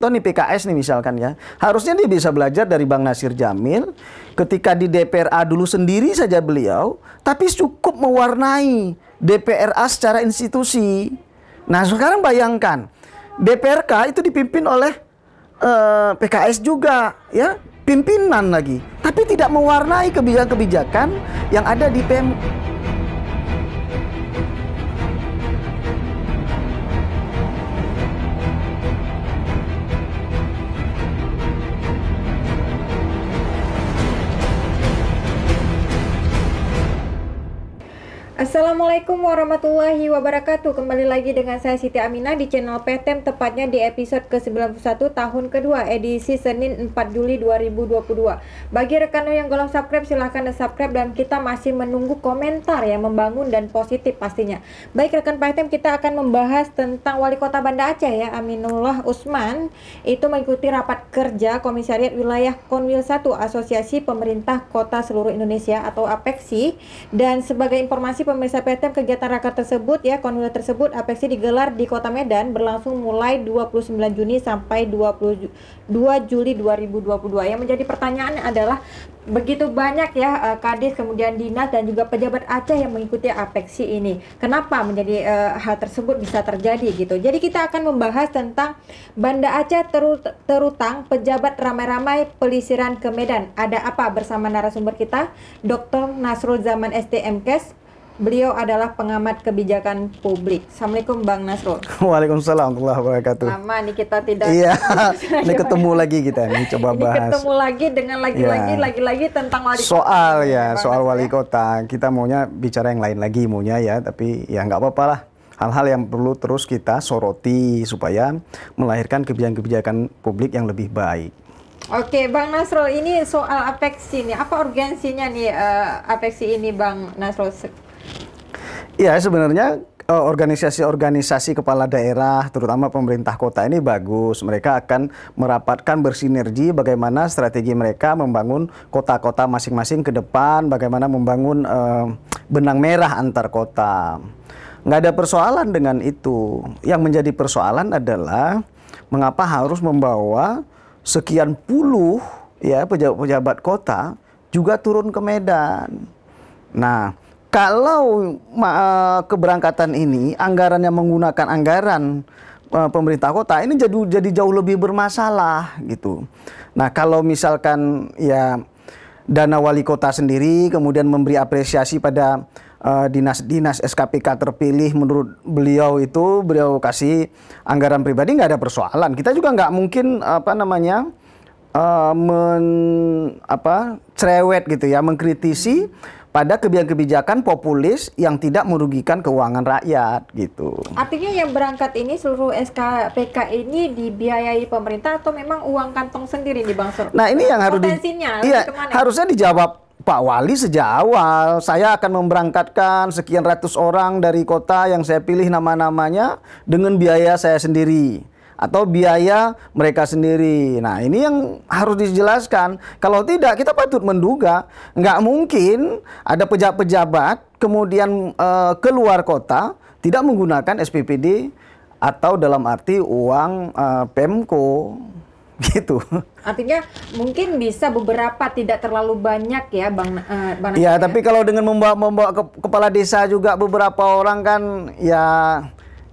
Tony PKS nih misalkan ya, harusnya dia bisa belajar dari Bang Nasir Jamil ketika di DPRA dulu sendiri saja beliau, tapi cukup mewarnai DPRA secara institusi. Nah sekarang bayangkan, DPRK itu dipimpin oleh uh, eh, PKS juga ya, pimpinan lagi, tapi tidak mewarnai kebijakan-kebijakan yang ada di PM Assalamualaikum warahmatullahi wabarakatuh Kembali lagi dengan saya Siti Aminah di channel PTM Tepatnya di episode ke-91 tahun kedua edisi Senin 4 Juli 2022 Bagi rekan yang belum subscribe silahkan subscribe Dan kita masih menunggu komentar yang membangun dan positif pastinya Baik rekan PTM kita akan membahas tentang Wali Kota Banda Aceh ya Aminullah Usman Itu mengikuti rapat kerja Komisariat Wilayah Konwil 1 Asosiasi Pemerintah Kota Seluruh Indonesia atau APEKSI Dan sebagai informasi pemirsa PTM kegiatan raker tersebut ya konwil tersebut apeksi digelar di Kota Medan berlangsung mulai 29 Juni sampai 22 Juli 2022. Yang menjadi pertanyaan adalah begitu banyak ya kades eh, kadis kemudian dinas dan juga pejabat Aceh yang mengikuti apeksi ini. Kenapa menjadi uh, hal tersebut bisa terjadi gitu. Jadi kita akan membahas tentang Banda Aceh terut terutang pejabat ramai-ramai pelisiran ke Medan. Ada apa bersama narasumber kita Dr. Nasrul Zaman STMKes Beliau adalah pengamat kebijakan publik. Assalamualaikum Bang Nasrul. Waalaikumsalam warahmatullahi wabarakatuh. Lama nih kita tidak. Iya. ini ketemu lagi kita nih coba ini bahas. ketemu lagi dengan lagi-lagi ya. lagi-lagi tentang wali soal, kota. ya ya, soal wali ya. kota. Kita maunya bicara yang lain lagi maunya ya, tapi ya nggak apa-apa lah. Hal-hal yang perlu terus kita soroti supaya melahirkan kebijakan-kebijakan publik yang lebih baik. Oke, Bang Nasrul, ini soal apeksi nih. Apa urgensinya nih uh, eh, apeksi ini, Bang Nasrul? Iya, sebenarnya eh, organisasi-organisasi kepala daerah, terutama pemerintah kota ini bagus. Mereka akan merapatkan bersinergi bagaimana strategi mereka membangun kota-kota masing-masing ke depan, bagaimana membangun eh, benang merah antar kota. Nggak ada persoalan dengan itu. Yang menjadi persoalan adalah mengapa harus membawa sekian puluh ya pejabat-pejabat kota juga turun ke Medan. Nah, kalau uh, keberangkatan ini anggaran yang menggunakan anggaran uh, pemerintah kota ini jadi jadi jauh lebih bermasalah gitu. Nah, kalau misalkan ya dana wali kota sendiri kemudian memberi apresiasi pada eh, dinas-dinas uh, SKPK terpilih menurut beliau itu beliau kasih anggaran pribadi nggak ada persoalan. Kita juga nggak mungkin apa namanya uh, men apa cerewet gitu ya mengkritisi hmm pada kebijakan-kebijakan populis yang tidak merugikan keuangan rakyat gitu. Artinya yang berangkat ini seluruh SKPK ini dibiayai pemerintah atau memang uang kantong sendiri di Bang Sur? Nah, ini yang harus di, iya, harusnya dijawab Pak Wali sejak awal saya akan memberangkatkan sekian ratus orang dari kota yang saya pilih nama-namanya dengan biaya saya sendiri atau biaya mereka sendiri. Nah, ini yang harus dijelaskan. Kalau tidak, kita patut menduga nggak mungkin ada pejabat-pejabat kemudian e, keluar kota tidak menggunakan SPPD atau dalam arti uang e, Pemko gitu. Artinya mungkin bisa beberapa tidak terlalu banyak ya Bang uh, Bang. Iya, ya, tapi kalau dengan membawa membawa ke, kepala desa juga beberapa orang kan ya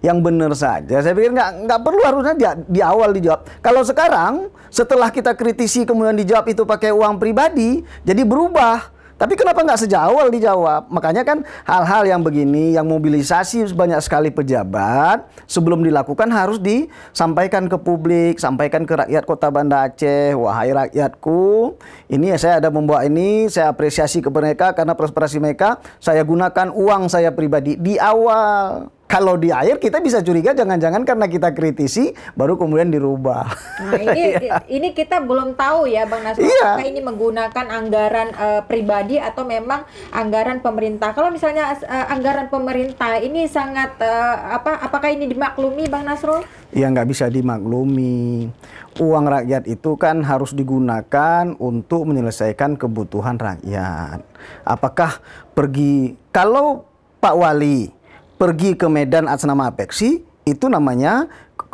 yang benar saja. Saya pikir nggak nggak perlu harusnya di, di awal dijawab. Kalau sekarang setelah kita kritisi kemudian dijawab itu pakai uang pribadi, jadi berubah. Tapi kenapa nggak sejak awal dijawab? Makanya kan hal-hal yang begini, yang mobilisasi banyak sekali pejabat, sebelum dilakukan harus disampaikan ke publik, sampaikan ke rakyat kota Banda Aceh, wahai rakyatku, ini ya saya ada membawa ini, saya apresiasi ke mereka karena prosperasi mereka, saya gunakan uang saya pribadi di awal kalau di air kita bisa curiga jangan-jangan karena kita kritisi baru kemudian dirubah. Nah, ini iya. ini kita belum tahu ya Bang Nasrul iya. apakah ini menggunakan anggaran uh, pribadi atau memang anggaran pemerintah. Kalau misalnya uh, anggaran pemerintah ini sangat uh, apa apakah ini dimaklumi Bang Nasrul? Ya nggak bisa dimaklumi. Uang rakyat itu kan harus digunakan untuk menyelesaikan kebutuhan rakyat. Apakah pergi kalau Pak Wali pergi ke medan atas nama apeksi itu namanya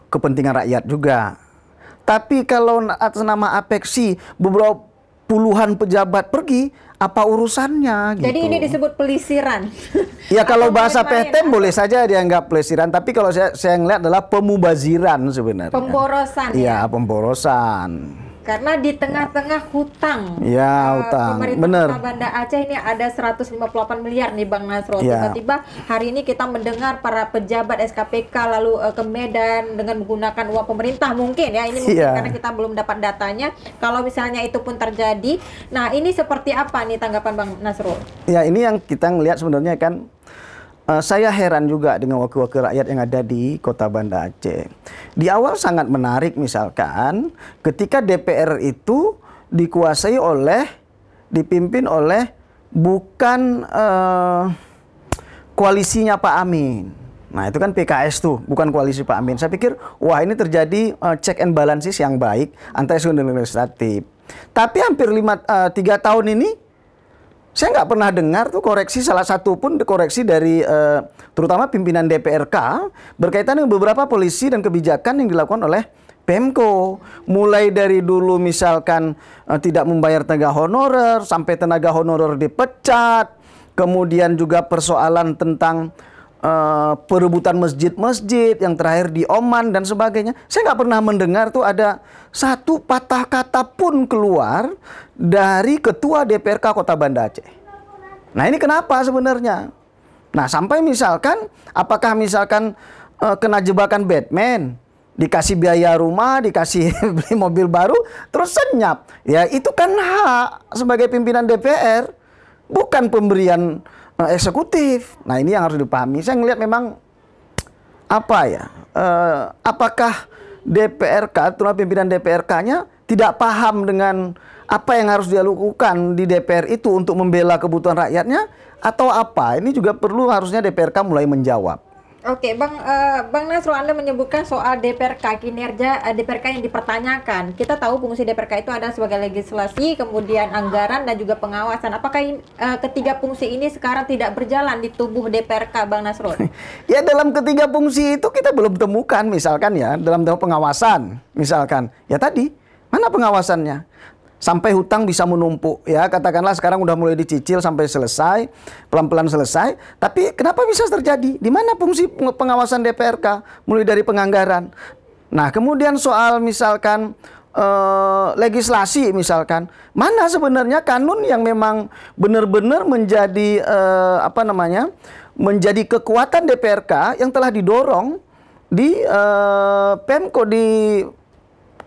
kepentingan rakyat juga. Tapi kalau atas nama apeksi beberapa puluhan pejabat pergi, apa urusannya? Jadi gitu? ini disebut pelisiran. Ya kalau bahasa PTM boleh saja dianggap pelisiran, tapi kalau saya saya lihat adalah pemubaziran sebenarnya. Pemborosan. Iya ya, pemborosan karena di tengah-tengah hutang ya uh, hutang benar Banda Aceh ini ada 158 miliar nih Bang Nasrul tiba ya. tiba-tiba hari ini kita mendengar para pejabat SKPK lalu uh, ke Medan dengan menggunakan uang pemerintah mungkin ya ini mungkin ya. karena kita belum dapat datanya kalau misalnya itu pun terjadi nah ini seperti apa nih tanggapan Bang Nasrul ya ini yang kita melihat sebenarnya kan Uh, saya heran juga dengan wakil-wakil rakyat yang ada di kota Banda Aceh. Di awal sangat menarik misalkan ketika DPR itu dikuasai oleh, dipimpin oleh bukan uh, koalisinya Pak Amin. Nah itu kan PKS tuh, bukan koalisi Pak Amin. Saya pikir, wah ini terjadi uh, check and balances yang baik antara eksekutif dan legislatif. Tapi hampir lima, uh, tiga tahun ini saya nggak pernah dengar tuh koreksi salah satu pun koreksi dari eh, terutama pimpinan DPRK berkaitan dengan beberapa polisi dan kebijakan yang dilakukan oleh Pemko mulai dari dulu misalkan eh, tidak membayar tenaga honorer sampai tenaga honorer dipecat kemudian juga persoalan tentang Eh, perebutan masjid-masjid yang terakhir di Oman dan sebagainya. Saya nggak pernah mendengar tuh ada satu patah kata pun keluar dari ketua DPRK Kota Banda Aceh. Nah ini kenapa sebenarnya? Nah sampai misalkan apakah misalkan uh, kena jebakan Batman? dikasih biaya rumah, dikasih beli mobil baru, terus senyap. Ya itu kan hak sebagai pimpinan DPR, bukan pemberian Nah, eksekutif. Nah ini yang harus dipahami. Saya ngelihat memang apa ya? Uh, apakah DPRK atau pimpinan DPRK-nya tidak paham dengan apa yang harus dia lakukan di DPR itu untuk membela kebutuhan rakyatnya atau apa? Ini juga perlu harusnya DPRK mulai menjawab. Oke, okay, Bang uh, Bang Nasro Anda menyebutkan soal DPRK kinerja uh, eh, DPRK yang dipertanyakan. Kita tahu fungsi DPRK itu ada sebagai legislasi, kemudian anggaran dan juga pengawasan. Apakah uh, ketiga fungsi ini sekarang tidak berjalan di tubuh DPRK, Bang Nasro? ya dalam ketiga fungsi itu kita belum temukan misalkan ya dalam pengawasan misalkan. Ya tadi, mana pengawasannya? sampai hutang bisa menumpuk ya katakanlah sekarang udah mulai dicicil sampai selesai pelan-pelan selesai tapi kenapa bisa terjadi di mana fungsi pengawasan DPRK mulai dari penganggaran nah kemudian soal misalkan eh, legislasi misalkan mana sebenarnya kanun yang memang benar-benar menjadi eh, apa namanya menjadi kekuatan DPRK yang telah didorong di eh, Pemko di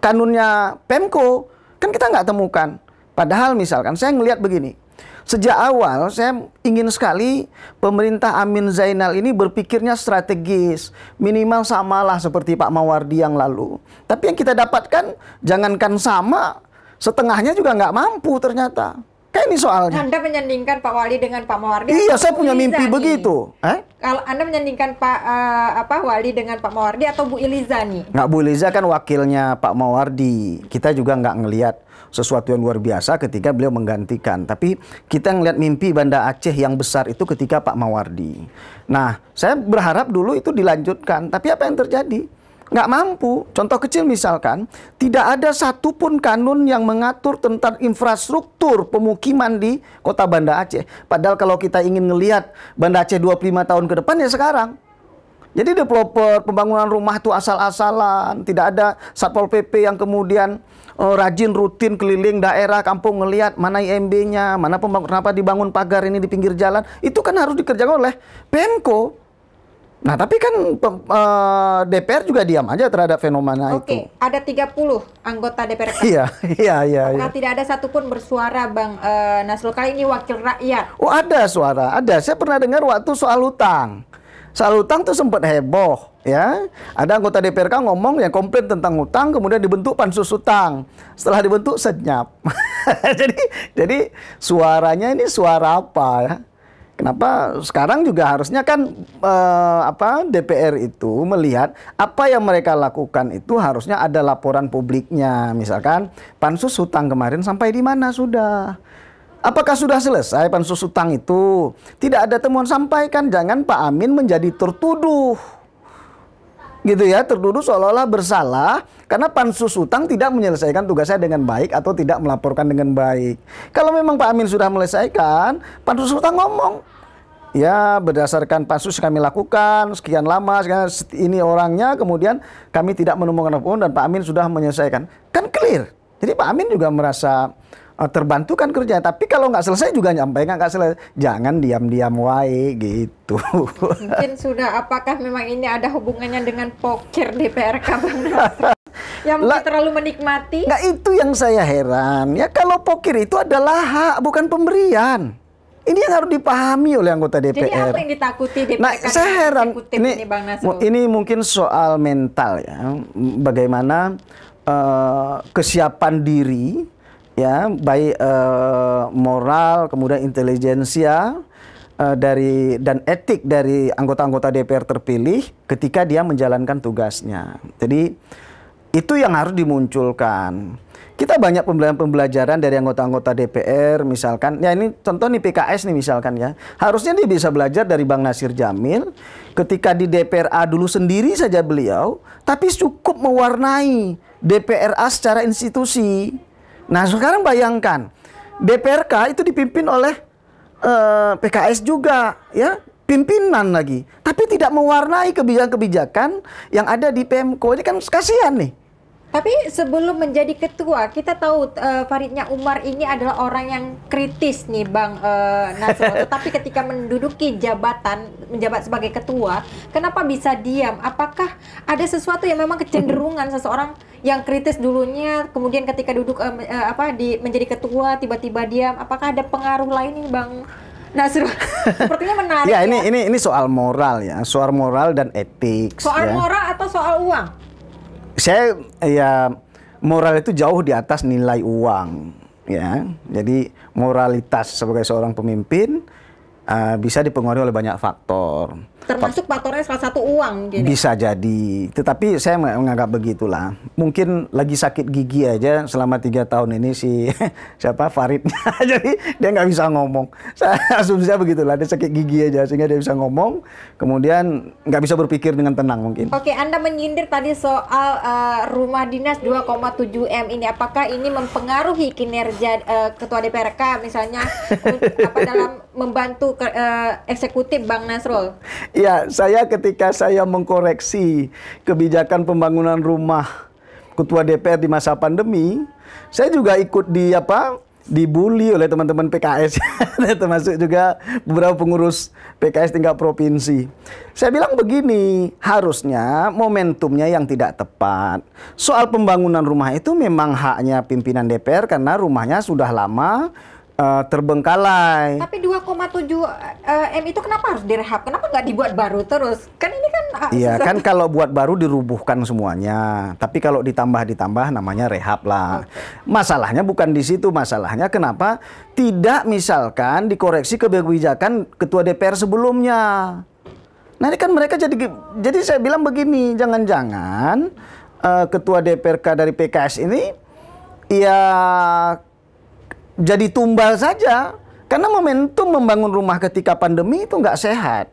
kanunnya Pemko Kan kita nggak temukan. Padahal misalkan saya ngelihat begini, sejak awal saya ingin sekali pemerintah Amin Zainal ini berpikirnya strategis, minimal samalah seperti Pak Mawardi yang lalu. Tapi yang kita dapatkan jangankan sama, setengahnya juga nggak mampu ternyata. Kan ini soalnya. Anda menyandingkan Pak Wali dengan Pak Mawardi. Iya, saya punya Iliza mimpi nih? begitu. Eh? Kalau Anda menyandingkan Pak uh, apa Wali dengan Pak Mawardi atau Bu Iliza nih? Nggak, Bu Iliza kan wakilnya Pak Mawardi. Kita juga nggak ngelihat sesuatu yang luar biasa ketika beliau menggantikan. Tapi kita ngelihat mimpi Banda Aceh yang besar itu ketika Pak Mawardi. Nah, saya berharap dulu itu dilanjutkan. Tapi apa yang terjadi? nggak mampu. Contoh kecil misalkan, tidak ada satupun kanun yang mengatur tentang infrastruktur pemukiman di kota Banda Aceh. Padahal kalau kita ingin melihat Banda Aceh 25 tahun ke depan ya sekarang. Jadi developer pembangunan rumah itu asal-asalan, tidak ada satpol pp yang kemudian uh, rajin rutin keliling daerah kampung ngelihat mana IMB-nya, mana pembangunan apa dibangun pagar ini di pinggir jalan, itu kan harus dikerjakan oleh Pemko. Nah, tapi kan uh, eh, DPR juga diam aja terhadap fenomena okay. itu. Oke, ada 30 anggota DPR. Iya, iya, iya. Nah, tidak ada satupun bersuara, Bang uh, Nasrul. Kali ini wakil rakyat. Oh, ada suara, ada. Saya pernah dengar waktu soal hutang. Soal hutang tuh sempat heboh, ya. Ada anggota DPRK ngomong yang komplain tentang hutang, kemudian dibentuk pansus hutang. Setelah dibentuk, senyap. jadi, jadi suaranya ini suara apa ya? Kenapa sekarang juga harusnya kan eh, apa DPR itu melihat apa yang mereka lakukan itu harusnya ada laporan publiknya. Misalkan pansus hutang kemarin sampai di mana sudah? Apakah sudah selesai pansus hutang itu? Tidak ada temuan sampaikan. Jangan Pak Amin menjadi tertuduh gitu ya tertuduh seolah-olah bersalah karena pansus utang tidak menyelesaikan tugasnya dengan baik atau tidak melaporkan dengan baik. Kalau memang Pak Amin sudah menyelesaikan pansus utang ngomong ya berdasarkan pansus kami lakukan sekian lama sekian, ini orangnya kemudian kami tidak menemukan apapun dan Pak Amin sudah menyelesaikan kan clear jadi Pak Amin juga merasa Eh, terbantu kan kerja tapi kalau nggak selesai juga nyampaikan nggak selesai jangan diam-diam wae gitu mungkin sudah apakah memang ini ada hubungannya dengan poker DPRK Bang yang mungkin La, terlalu menikmati nggak itu yang saya heran ya kalau poker itu adalah hak bukan pemberian ini yang harus dipahami oleh anggota DPR. Jadi apa yang ditakuti DPR? Nah, saya heran ini, ini, Bang ini mungkin soal mental ya, bagaimana uh, kesiapan diri ya baik uh, moral kemudian intelijensia ya, uh, eh, dari dan etik dari anggota-anggota DPR terpilih ketika dia menjalankan tugasnya. Jadi itu yang harus dimunculkan. Kita banyak pembelajaran-pembelajaran dari anggota-anggota DPR misalkan. Ya ini contoh nih PKS nih misalkan ya. Harusnya dia bisa belajar dari Bang Nasir Jamil ketika di DPRA dulu sendiri saja beliau tapi cukup mewarnai DPRA secara institusi Nah sekarang bayangkan DPRK itu dipimpin oleh uh, eh, PKS juga ya pimpinan lagi, tapi tidak mewarnai kebijakan-kebijakan yang ada di Pemko ini kan kasihan nih. Tapi sebelum menjadi ketua, kita tahu uh, Faridnya Umar ini adalah orang yang kritis nih Bang uh, eh, Nasrul. Tetapi ketika menduduki jabatan menjabat sebagai ketua, kenapa bisa diam? Apakah ada sesuatu yang memang kecenderungan seseorang yang kritis dulunya kemudian ketika duduk uh, uh, apa di menjadi ketua tiba-tiba diam? Apakah ada pengaruh lain nih Bang Nasrul? Sepertinya menarik. ya, ini ya. ini ini soal moral ya, soal moral dan etik. Soal ya. moral atau soal uang? saya ya moral itu jauh di atas nilai uang ya. Jadi moralitas sebagai seorang pemimpin uh, bisa dipengaruhi oleh banyak faktor. Termasuk faktornya salah satu uang. Gini. Gitu. Bisa jadi, tetapi saya menganggap begitulah. Mungkin lagi sakit gigi aja selama tiga tahun ini si siapa Farid, jadi dia nggak bisa ngomong. Saya asumsinya begitulah, dia sakit gigi aja sehingga dia bisa ngomong, kemudian nggak bisa berpikir dengan tenang mungkin. Oke, Anda menyindir tadi soal uh, rumah dinas 2,7 m ini, apakah ini mempengaruhi kinerja uh, Ketua DPRK misalnya apa dalam membantu uh, eksekutif Bang Nasrul? Ya, saya ketika saya mengkoreksi kebijakan pembangunan rumah ketua DPR di masa pandemi, saya juga ikut di apa dibully oleh teman-teman PKS, termasuk juga beberapa pengurus PKS tingkat provinsi. Saya bilang begini, harusnya momentumnya yang tidak tepat. Soal pembangunan rumah itu memang haknya pimpinan DPR karena rumahnya sudah lama, uh, terbengkalai. Tapi 2,7 uh, eh, M itu kenapa harus direhab? Kenapa nggak dibuat baru terus? Kan ini kan ah, Iya, uh, kan kalau buat baru dirubuhkan semuanya. Tapi kalau ditambah-ditambah namanya rehab lah. Okay. Masalahnya bukan di situ, masalahnya kenapa tidak misalkan dikoreksi kebijakan ketua DPR sebelumnya. Nah, ini kan mereka jadi jadi saya bilang begini, jangan-jangan uh, ketua DPRK dari PKS ini ya jadi tumbal saja. Karena momentum membangun rumah ketika pandemi itu nggak sehat.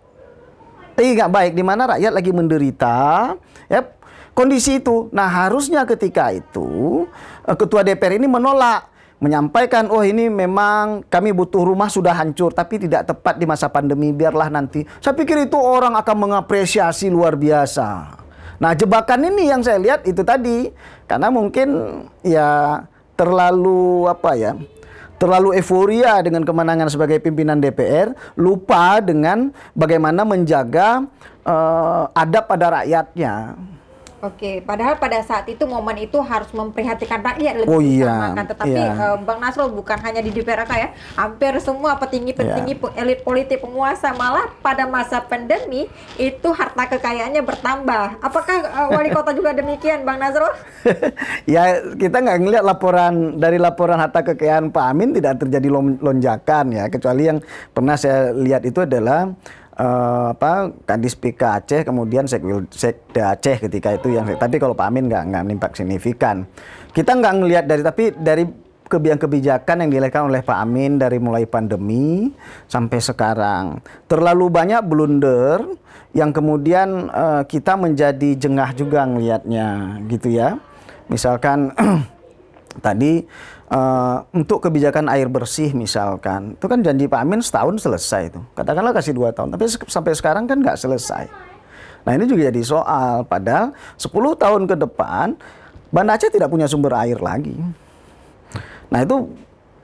tapi nggak baik, di mana rakyat lagi menderita, ya, kondisi itu. Nah, harusnya ketika itu eh, ketua DPR ini menolak menyampaikan, "Oh, ini memang kami butuh rumah sudah hancur tapi tidak tepat di masa pandemi, biarlah nanti." Saya pikir itu orang akan mengapresiasi luar biasa. Nah, jebakan ini yang saya lihat itu tadi karena mungkin ya terlalu apa ya? terlalu euforia dengan kemenangan sebagai pimpinan DPR, lupa dengan bagaimana menjaga uh, adab pada rakyatnya. Oke, padahal pada saat itu momen itu harus memprihatinkan rakyat lebih oh, iya. kan. Tetapi iya. Eh, Bang Nasrul bukan hanya di DPRK ya, hampir semua petinggi-petinggi yeah. elit politik penguasa malah pada masa pandemi itu harta kekayaannya bertambah. Apakah eh, wali kota juga demikian, Bang Nasrul? ya kita nggak ngelihat laporan dari laporan harta kekayaan Pak Amin tidak terjadi lonjakan ya, kecuali yang pernah saya lihat itu adalah uh, apa Kadis PK Aceh kemudian Sekwil Sekda Aceh ketika itu yang tapi kalau Pak Amin nggak nggak nimpak signifikan kita nggak ngelihat dari tapi dari kebijakan yang dilakukan oleh Pak Amin dari mulai pandemi sampai sekarang terlalu banyak blunder yang kemudian uh, kita menjadi jengah juga ngelihatnya gitu ya misalkan tadi Eh, untuk kebijakan air bersih misalkan, itu kan janji Pak Amin setahun selesai itu. Katakanlah kasih dua tahun, tapi sampai sekarang kan nggak selesai. Nah ini juga jadi soal, padahal 10 tahun ke depan Banda Aceh tidak punya sumber air lagi. Nah itu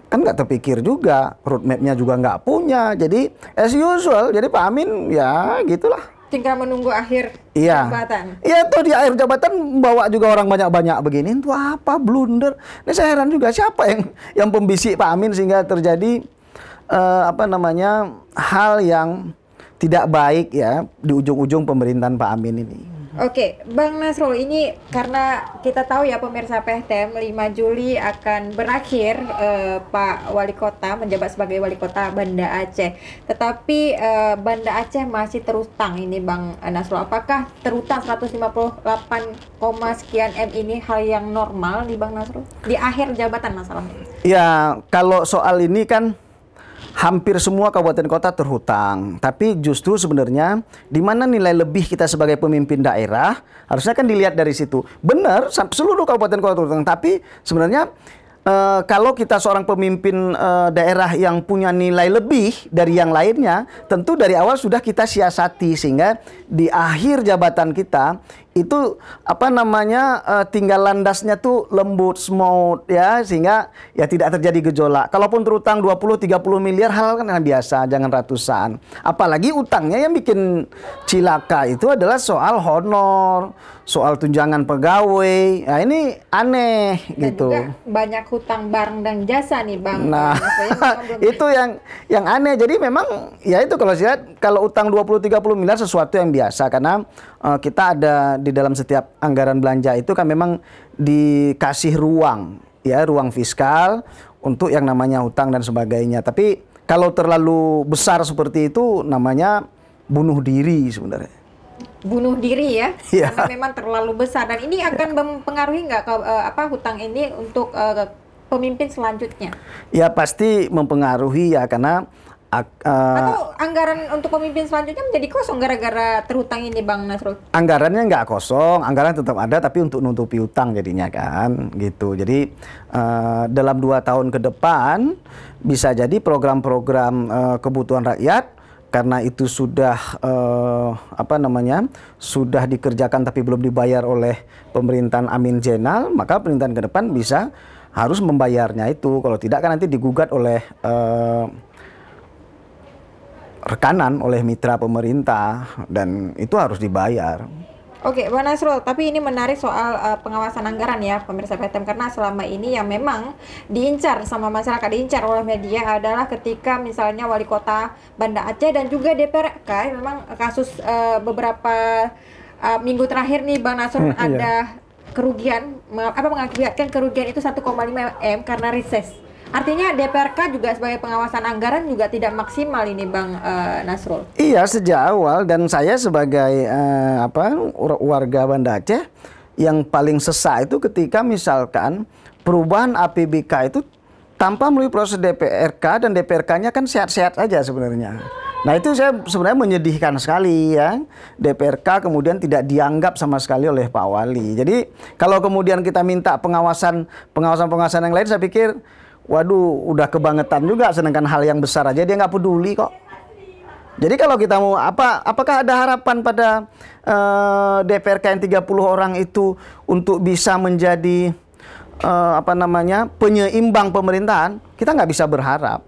kan nggak terpikir juga, roadmapnya juga nggak punya. Jadi as usual, jadi Pak Amin ya gitulah tinggal menunggu akhir iya. jabatan. Iya tuh di akhir jabatan bawa juga orang banyak-banyak begini itu apa blunder. Ini saya heran juga siapa yang yang pembisik Pak Amin sehingga terjadi uh, apa namanya hal yang tidak baik ya di ujung-ujung pemerintahan Pak Amin ini. Oke, Bang Nasrul, ini karena kita tahu ya pemirsa PHTM 5 Juli akan berakhir eh, Pak Wali Kota menjabat sebagai Wali Kota Banda Aceh. Tetapi eh, Banda Aceh masih terutang ini Bang Nasrul. Apakah terutang 158, sekian M ini hal yang normal di Bang Nasrul? Di akhir jabatan masalahnya? Ya, kalau soal ini kan hampir semua kabupaten kota terhutang. Tapi justru sebenarnya di mana nilai lebih kita sebagai pemimpin daerah harusnya kan dilihat dari situ. Benar, seluruh kabupaten kota terhutang. Tapi sebenarnya e, kalau kita seorang pemimpin e, daerah yang punya nilai lebih dari yang lainnya, tentu dari awal sudah kita siasati sehingga di akhir jabatan kita itu apa namanya uh, tinggal landasnya tuh lembut smooth ya sehingga ya tidak terjadi gejolak. Kalaupun terutang 20 30 miliar hal kan biasa, jangan ratusan. Apalagi utangnya yang bikin cilaka itu adalah soal honor, soal tunjangan pegawai. Nah, ini aneh dan gitu. Juga banyak hutang barang dan jasa nih, Bang. Nah, itu yang yang aneh. Jadi memang ya itu kalau lihat kalau utang 20 30 miliar sesuatu yang biasa karena uh, kita ada di dalam setiap anggaran belanja itu kan memang dikasih ruang ya ruang fiskal untuk yang namanya hutang dan sebagainya. Tapi kalau terlalu besar seperti itu namanya bunuh diri sebenarnya. Bunuh diri ya, ya. karena memang terlalu besar dan ini akan mempengaruhi nggak uh, apa hutang ini untuk uh, pemimpin selanjutnya? Ya pasti mempengaruhi ya karena uh, Atau anggaran untuk pemimpin selanjutnya menjadi kosong gara-gara terhutang ini Bang Nasrul? Anggarannya nggak kosong, anggaran tetap ada tapi untuk nutupi utang jadinya kan gitu. Jadi uh, dalam dua tahun ke depan bisa jadi program-program uh, kebutuhan rakyat karena itu sudah uh, apa namanya sudah dikerjakan tapi belum dibayar oleh pemerintahan Amin Jenal maka pemerintahan ke depan bisa harus membayarnya itu kalau tidak kan nanti digugat oleh uh, rekanan oleh mitra pemerintah dan itu harus dibayar. Oke, Bang Nasrul, tapi ini menarik soal uh, pengawasan anggaran ya, pemirsa PTM, karena selama ini yang memang diincar sama masyarakat, diincar oleh media adalah ketika misalnya wali kota Banda Aceh dan juga DPR, memang kasus uh, beberapa uh, minggu terakhir nih Bang Nasrul iya. ada kerugian, apa mengakibatkan kerugian itu 1,5 M karena reses Artinya DPRK juga sebagai pengawasan anggaran juga tidak maksimal ini Bang uh, Nasrul. Iya sejak awal dan saya sebagai uh, apa warga Banda Aceh yang paling sesak itu ketika misalkan perubahan APBK itu tanpa melalui proses DPRK dan DPRK-nya kan sehat-sehat aja sebenarnya. Nah itu saya sebenarnya menyedihkan sekali ya DPRK kemudian tidak dianggap sama sekali oleh Pak Wali. Jadi kalau kemudian kita minta pengawasan pengawasan pengawasan yang lain saya pikir waduh udah kebangetan juga sedangkan hal yang besar aja dia nggak peduli kok jadi kalau kita mau apa apakah ada harapan pada uh, DPRK yang 30 orang itu untuk bisa menjadi uh, apa namanya penyeimbang pemerintahan kita nggak bisa berharap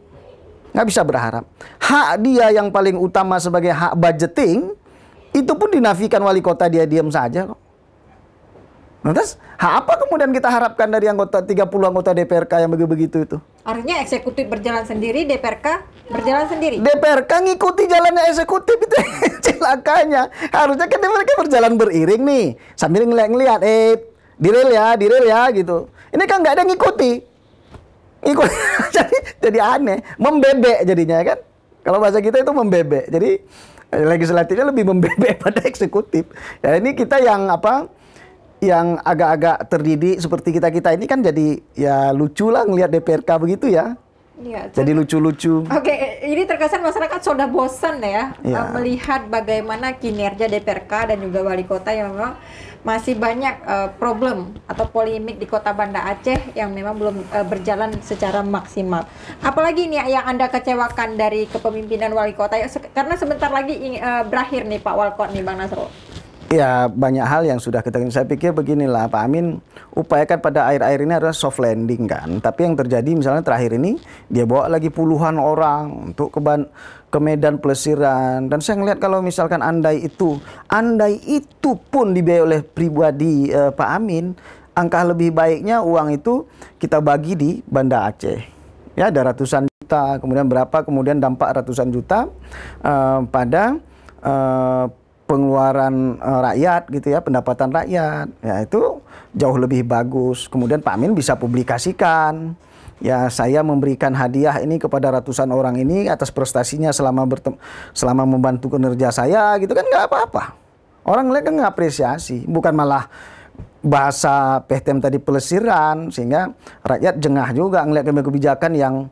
nggak bisa berharap hak dia yang paling utama sebagai hak budgeting itu pun dinafikan wali kota dia diam saja kok Nah, terus apa kemudian kita harapkan dari anggota 30 anggota DPRK yang begitu-begitu itu? Artinya eksekutif berjalan sendiri, DPRK berjalan sendiri. DPRK ngikuti jalannya eksekutif itu celakanya. Harusnya kan mereka berjalan beriring nih, sambil ngeliat-ngeliat, eh diril ya, diril ya gitu. Ini kan nggak ada ngikuti. Ngikuti jadi jadi aneh, membebek jadinya kan. Kalau bahasa kita itu membebek. Jadi legislatifnya lebih membebek pada eksekutif. Ya ini kita yang apa? yang agak-agak terdidik seperti kita-kita ini kan jadi ya lucu lah ngelihat DPRK begitu ya. Ya, jadi lucu-lucu. Oke, ini terkesan masyarakat sudah bosan ya, ya. melihat bagaimana kinerja DPRK dan juga wali kota yang memang masih banyak uh, problem atau polemik di kota Banda Aceh yang memang belum uh, berjalan secara maksimal. Apalagi ini yang anda kecewakan dari kepemimpinan wali kota karena sebentar lagi uh, berakhir nih Pak Walkot nih Bang Nasro. Ya banyak hal yang sudah kita saya pikir beginilah Pak Amin upayakan pada air-air ini adalah soft landing kan. Tapi yang terjadi misalnya terakhir ini dia bawa lagi puluhan orang untuk ke ban, ke Medan pelesiran dan saya ngelihat kalau misalkan andai itu andai itu pun dibiayai oleh pribadi eh, Pak Amin angka lebih baiknya uang itu kita bagi di Banda Aceh. Ya ada ratusan juta kemudian berapa kemudian dampak ratusan juta eh, pada eh, pengeluaran uh, rakyat gitu ya, pendapatan rakyat. Ya itu jauh lebih bagus. Kemudian Pak Amin bisa publikasikan. Ya saya memberikan hadiah ini kepada ratusan orang ini atas prestasinya selama selama membantu kinerja saya gitu kan nggak apa-apa. Orang ngeliat kan ngapresiasi, bukan malah bahasa PTM tadi pelesiran sehingga rakyat jengah juga ngelihat kebijakan yang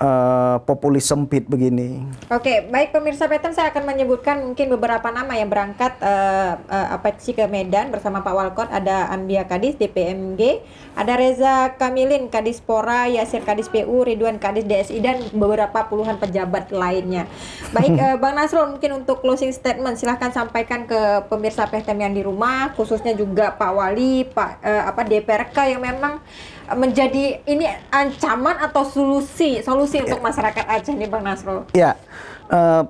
uh, populis sempit begini. Oke, okay, baik pemirsa Peten saya akan menyebutkan mungkin beberapa nama yang berangkat uh, uh, apa sih ke Medan bersama Pak Walkot ada Ambia Kadis DPMG, ada Reza Kamilin Kadis Pora, Yasir Kadis PU, Ridwan Kadis DSI dan beberapa puluhan pejabat lainnya. Baik uh, Bang Nasrul mungkin untuk closing statement silahkan sampaikan ke pemirsa Peten yang di rumah khususnya juga Pak Wali, Pak uh, apa DPRK yang memang menjadi ini ancaman atau solusi solusi ya. untuk masyarakat Aceh nih Bang Nasrul? Ya. Uh,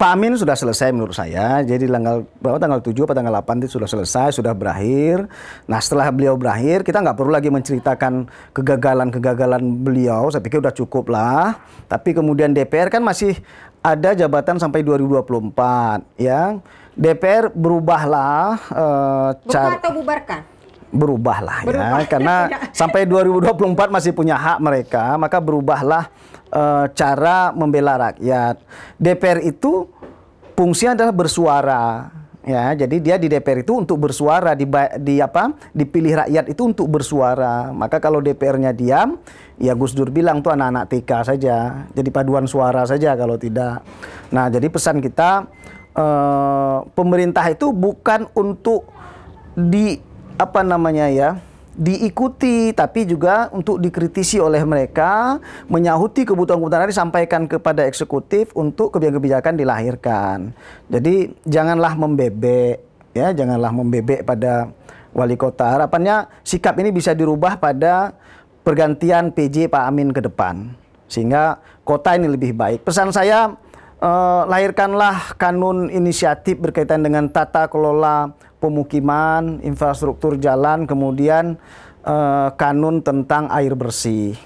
Pak Amin sudah selesai menurut saya. Jadi tanggal berapa tanggal 7 atau tanggal 8 itu sudah selesai, sudah berakhir. Nah, setelah beliau berakhir, kita nggak perlu lagi menceritakan kegagalan-kegagalan beliau. Saya pikir sudah cukup lah. Tapi kemudian DPR kan masih ada jabatan sampai 2024 ya. DPR berubahlah uh, eh, Berubah atau bubarkan? berubahlah ya. Berubah. ya karena sampai 2024 masih punya hak mereka maka berubahlah e, cara membela rakyat DPR itu fungsinya adalah bersuara ya jadi dia di DPR itu untuk bersuara di, di apa dipilih rakyat itu untuk bersuara maka kalau DPR-nya diam ya Gus Dur bilang tuh anak-anak TK saja jadi paduan suara saja kalau tidak nah jadi pesan kita e, pemerintah itu bukan untuk di apa namanya ya diikuti tapi juga untuk dikritisi oleh mereka menyahuti kebutuhan-kebutuhan hari sampaikan kepada eksekutif untuk kebijakan-kebijakan dilahirkan. Jadi janganlah membebek ya, janganlah membebek pada wali kota. Harapannya sikap ini bisa dirubah pada pergantian PJ Pak Amin ke depan sehingga kota ini lebih baik. Pesan saya eh, lahirkanlah kanun inisiatif berkaitan dengan tata kelola pemukiman, infrastruktur jalan, kemudian eh, kanun tentang air bersih.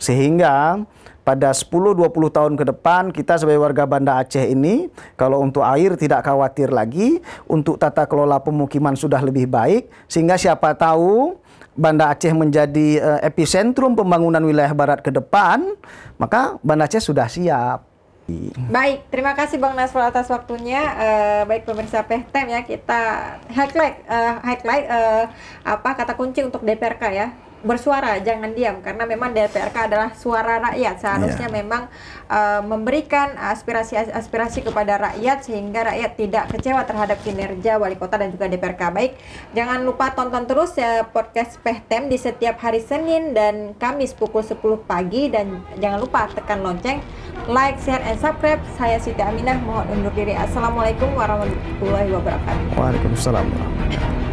Sehingga pada 10-20 tahun ke depan kita sebagai warga Banda Aceh ini kalau untuk air tidak khawatir lagi, untuk tata kelola pemukiman sudah lebih baik sehingga siapa tahu Banda Aceh menjadi uh, epicentrum pembangunan wilayah barat ke depan, maka Banda Aceh sudah siap. Baik, terima kasih Bang Nasrul atas waktunya. Uh, baik pemirsa PTM ya, kita highlight uh, highlight uh, apa kata kunci untuk DPRK ya bersuara jangan diam karena memang DPRK adalah suara rakyat seharusnya yeah. memang uh, memberikan aspirasi aspirasi kepada rakyat sehingga rakyat tidak kecewa terhadap kinerja wali kota dan juga DPRK baik jangan lupa tonton terus ya podcast Pehtem di setiap hari Senin dan Kamis pukul 10 pagi dan jangan lupa tekan lonceng like share and subscribe saya Siti Aminah mohon undur diri assalamualaikum warahmatullahi wabarakatuh Waalaikumsalam warahmatullahi wabarakatuh